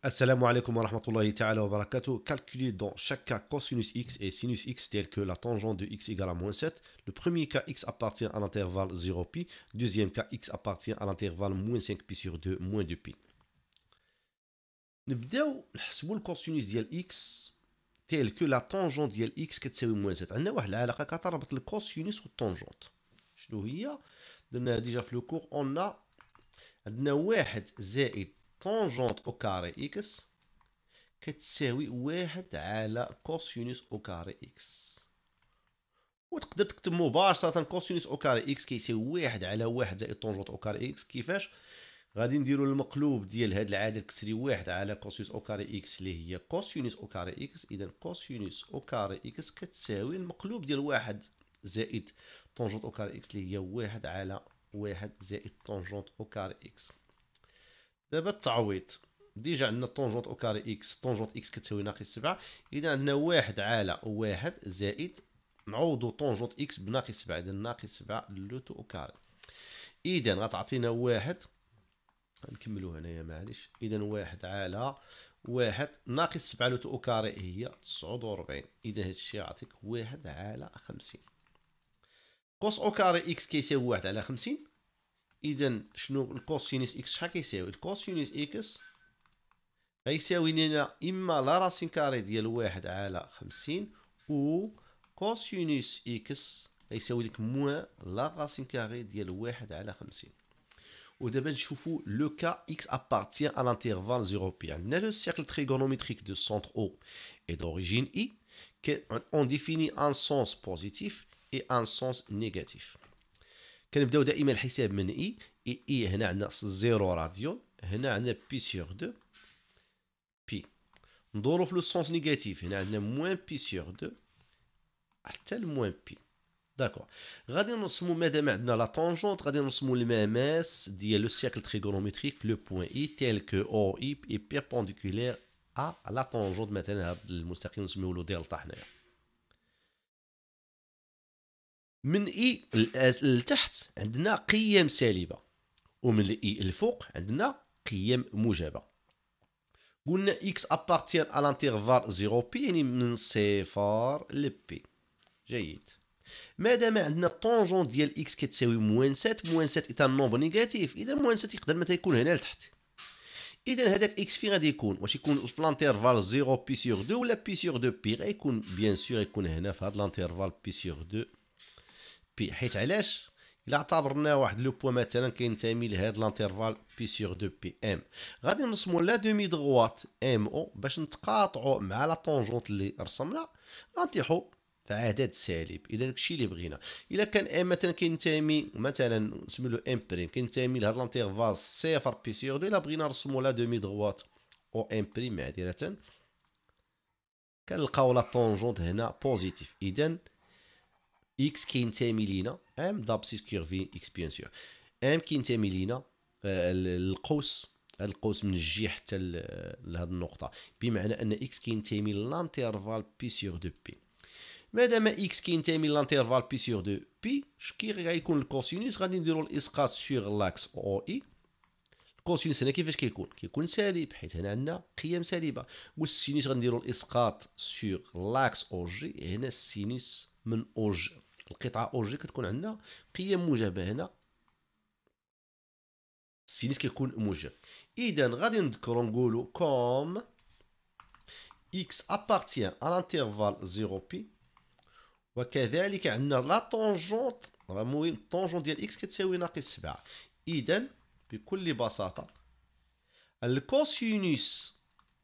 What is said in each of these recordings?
Assalamu alaikum wa rahmatullahi wa barakatuh. Calculer dans chaque cas cosinus x et sinus x tel que la tangente de x égale à moins 7. Le premier cas x appartient à l'intervalle 0 Le Deuxième cas x appartient à l'intervalle moins 5 pi sur 2 moins 2 pi نبداو نحسبوا الكوسينوس ديال x tel que la tangente ديال x est moins 7 عندنا واحد العلاقه كتربط الكوسينوس والطونجونت شنو هي درناها ديجا في لو كور اون عندنا 1 طونجونت او كاري اكس كتساوي واحد على كوسينوس او كاري اكس وتقدر تكتب مباشره كوسينوس او كاري اكس كيساوي واحد على واحد زائد طونجونت او كاري اكس كيفاش غادي نديرو المقلوب ديال هاد العدد كسري واحد على كوسينوس او كاري اكس اللي هي كوسينوس او كاري اكس اذا كوسينوس او كاري اكس كتساوي المقلوب ديال واحد زائد طونجونت او كاري اكس اللي هي واحد على واحد زائد طونجونت او كاري اكس دابا التعويض ديجا عندنا طونجونت او كاري اكس طونجونت اكس كتساوي ناقص 7 اذا عندنا واحد على واحد زائد نعوضو طونجونت اكس بناقص 7 اذا ناقص 7 لوتو او كاري اذا غتعطينا واحد نكملو هنايا معليش اذا واحد على واحد ناقص 7 لوتو او كاري هي 49 اذا هادشي غيعطيك واحد على 50 قوس او كاري اكس كيساوي واحد على 50 Iden, le cosinus x, chaque ici est le cosinus x, ici est de la racine carrée de la route de la route ou le cosinus x, la route de la racine carrée de la de la route Et la route de la route de x appartient à l'intervalle route de de centre O de d'origine I, de définit route sens positif et de sens négatif. كنبداو دائما الحساب من اي اي, إي هنا عندنا زيرو راديو هنا عندنا بي سيغ دو بي ندورو في لو سونس نيجاتيف هنا عندنا موان بي سيغ دو حتى لموان بي داكوغ غادي نرسمو مادام عندنا لا طونجونت غادي نرسمو المماس ديال لو سيركل تريغونومتريك في لو بوان اي تيل كو او اي اي بيربونديكولير ا لا طونجونت مثلا هاد المستقيم نسميولو دلتا حنايا من اي لتحت عندنا قيم سالبه ومن الاي الفوق عندنا قيم موجبه قلنا اكس ابارتيان على انترفال 0 بي يعني من صفر لبي جيد مادام عندنا طونجون ديال اكس كتساوي موان 7 موان 7 ايتا نومبر نيجاتيف اذا موان 7 يقدر مثلا يكون هنا لتحت اذا هذاك اكس فين غادي يكون واش يكون في لانترفال 0 بي سيغ 2 ولا بي سيغ 2 بي غيكون بيان سور يكون هنا في هذا لانترفال بي سيغ 2 بي حيت علاش الا اعتبرنا واحد لو بوا مثلا كينتمي لهاد لانترفال بي سيغ دو بي ام غادي نرسمو لا دومي دغوات ام او باش نتقاطعو مع لا طونجونت اللي رسمنا غنطيحو في عدد سالب اذا داكشي اللي بغينا الا كان ام مثلا كينتمي مثلا نسميو ام بريم كينتمي لهاد لانترفال صفر بي سيغ دو الا بغينا نرسمو لا دومي دغوات او ام بريم معذره كنلقاو لا طونجونت هنا بوزيتيف اذا اكس كينتمي لينا ام دابسيس كيرفي اكس بيان سور ام كينتمي لينا القوس هاد القوس من الجي حتى لهذه النقطه بمعنى ان اكس كينتمي للانترفال بي سور دو بي مادام اكس كينتمي للانترفال بي سور دو بي شكي غيكون الكوسينوس غادي نديرو الاسقاط سور لاكس او اي الكوسينوس هنا كيفاش كيكون كيكون سالب حيت هنا عندنا قيم سالبه والسينوس غنديرو الاسقاط سور لاكس او جي هنا السينوس من او جي القطعه اورجي كتكون عندنا قيم موجبه هنا السينيس كيكون موجب اذا غادي نذكروا نقولوا كوم اكس ابارتيان على انترفال 0 بي وكذلك عندنا لا طونجونت راه مهم الطونجونت ديال اكس كتساوي ناقص 7 اذا بكل بساطه الكوسينوس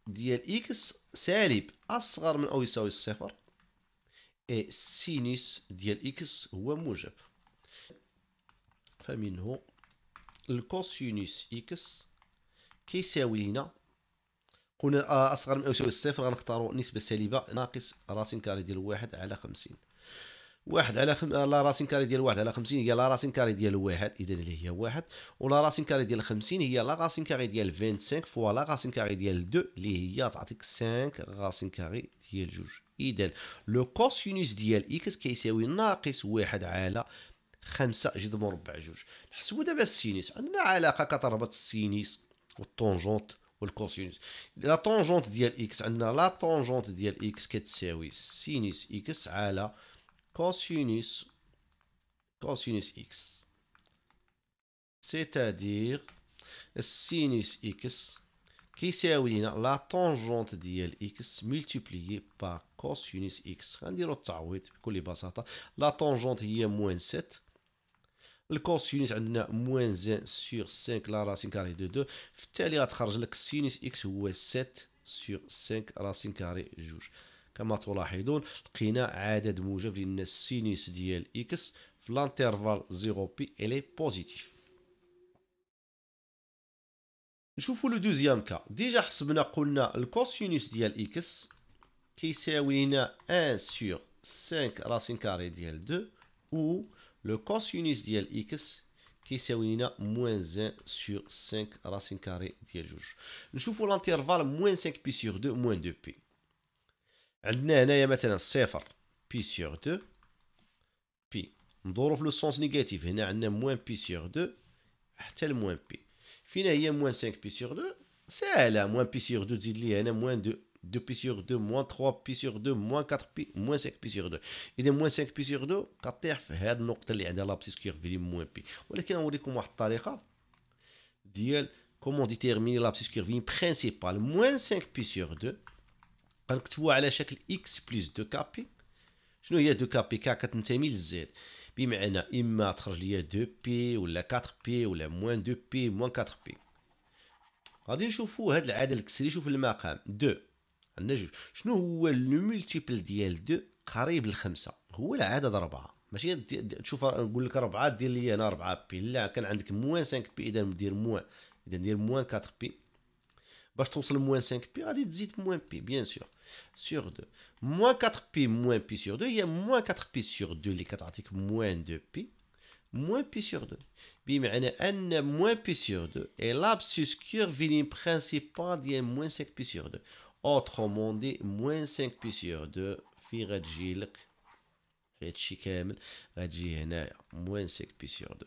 ديال اكس سالب اصغر من او يساوي الصفر سينيس ديال إكس هو موجب فمنه الكوسينوس إكس كيساوي هنا قلنا أصغر من أو يساوي الصفر غنختارو نسبة سالبة ناقص راسين كاري ديال واحد على خمسين واحد على خم... لا راسين كاري ديال واحد على خمسين هي لا راسين كاري ديال واحد إذا اللي هي واحد ولا راسين كاري ديال خمسين هي لا راسين كاري ديال فانتسانك فوا لا راسين كاري ديال دو اللي هي تعطيك سانك راسين كاري ديال جوج إذا لو كوسينوس ديال إكس كيساوي ناقص واحد على خمسة جد مربع جوج نحسبو دابا السينيس عندنا علاقة كتربط السينيس والطونجونت والكوسينوس لا طونجونت ديال إكس عندنا لا طونجونت ديال إكس كتساوي سينيس إكس على cosinus cosinus x c'est-à-dire sinus x qui est la tangente de x multipliée par cosinus x. On dit La tangente est moins 7. Le cosinus est moins 1 sur 5 la racine carrée de 2. Telle dire que sinus x est 7 sur 5 racine carrée 2. Comme vous le de la décision l'intervalle 0pi est positif. Nous avons le deuxième cas. Déjà, nous avons le cosinus d'Lx qui est 1 sur 5 racines carrées d'L2 ou le cosinus x, qui est moins 1 sur 5 racines carrées d'L2. Nous avons l'intervalle moins 5pi sur 2 moins 2pi. And then maintenant le sens négatif. 2 avons moins de le de moins de moins de moins 2. moins de moins de moins de moins pi moins 5 moins de moins de moins moins de moins 2 moins de moins de moins de moins moins de moins moins de moins moins moins moins moins moins sur moins moins moins moins de moins moins moins moins a moins غنكتبوها على شكل اكس بلس دو كابي شنو هي دو كابي كا كتنتمي للزيد بمعنى اما تخرج ليا دو بي ولا 4 بي ولا موان دو بي موان 4 بي غادي نشوفو هاد العدد الكسري شوف المقام دو عندنا جوج شنو هو لو ملتيبل ديال دو قريب لخمسة هو العدد أربعة ماشي تشوف نقول لك أربعة دير لي أنا أربعة بي لا كان عندك موان 5 بي إذا دير موان إذا دير موان 4 بي Bah, je trouve que le moins 5pi. Ah, moins pi, bien sûr. Sur 2. Moins 4pi, moins pi sur 2. Il y a moins 4pi sur 2, les articles, moins 2pi. Moins pi sur 2. Bim, n moins pi sur 2. Et l'absuscure, cure, principal, il moins 5pi sur 2. Autrement dit, moins 5pi sur 2. Firadjilk. Rechikem. Rechikem. Moins 5pi sur 2.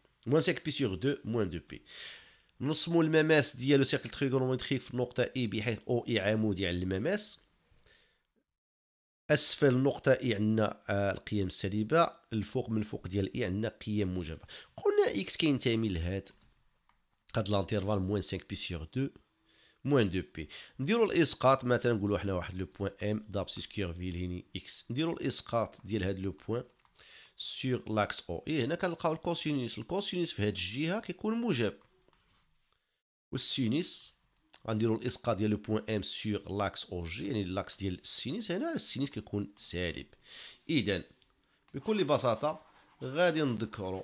موان 5 بي سيغ 2 موان 2 بي نصمو المماس ديالو سيركل تريغونومتريك في النقطة إي بحيث أو إي e عمودي على المماس اسفل النقطه اي e عندنا آه، القيم السالبه الفوق من الفوق ديال اي e عندنا قيم موجبه قلنا اكس كينتمي لهاد هاد لانتيرفال موان 5 بي سيغ 2 موان 2 بي نديرو الاسقاط مثلا نقولو حنا واحد لو بوان ام دابسيس كيرفي لهيني اكس نديرو الاسقاط ديال هاد لو بوان Sur l'axe OE. il y a un cosinus. Le cosinus fait J qui est un sujet. Le sinus, on dit le point M sur l'axe O, et l'axe de sinus, et le sinus qui est un célib. Et le cas de basata, il de a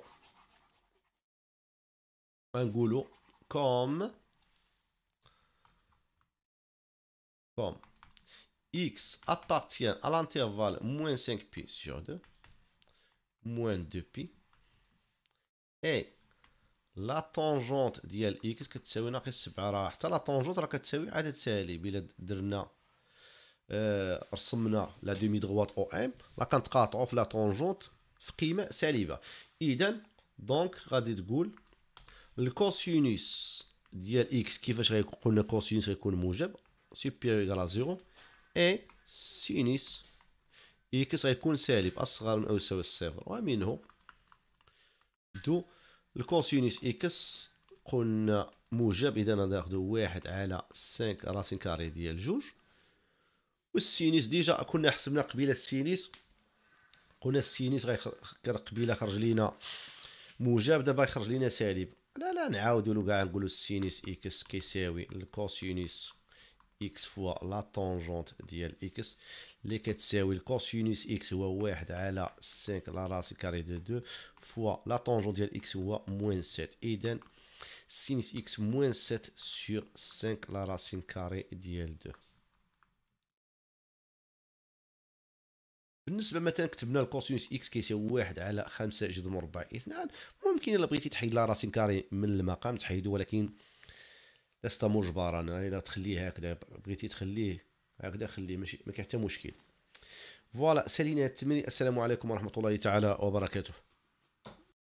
un goulot comme x appartient à l'intervalle moins 5 pi sur 2 moins 2pi Et la tangente ديال la كتساوي ناقص 7 راه حتى la طونجونت راه كتساوي عدد سالب الا درنا آه رسمنا لا دومي دغوات او ام كنتقاطعوا في لا طونجونت في قيمه سالبه اذا دونك غادي تقول الكوسينوس ديال كيفاش غيكون غيكون موجب 0 إكس إيه غيكون سالب أصغر من أو يساوي الصفر ومنه دو الكوسينوس إكس إيه قلنا موجب إذا ناخذ واحد على سانك راسين كاري ديال جوج والسينيس ديجا كنا حسبنا قبيله السينيس قلنا السينيس قبيله خرج لينا موجب دابا يخرج لينا سالب لا لا نعاودو لو كاع نقولو السينيس اكس إيه كيساوي الكوسينيس x فوا لا طونجونت ديال x اللي كتساوي الكوسينوس x هو واحد على 5 لا راس كاري دو 2 فوا لا طونجونت ديال x هو موان 7 إذن سينوس x موان 7 سور 5 لا راس كاري ديال 2 بالنسبه مثلا كتبنا الكوسينوس x كيساوي واحد على 5 جذر مربع اثنان ممكن الا بغيتي تحيد لا راس كاري من المقام تحيدو ولكن لست مجبرا الا تخليه هكذا بغيتي تخليه هكذا خليه ماشي ما كاين حتى مشكل فوالا سالينا التمرين السلام عليكم ورحمه الله تعالى وبركاته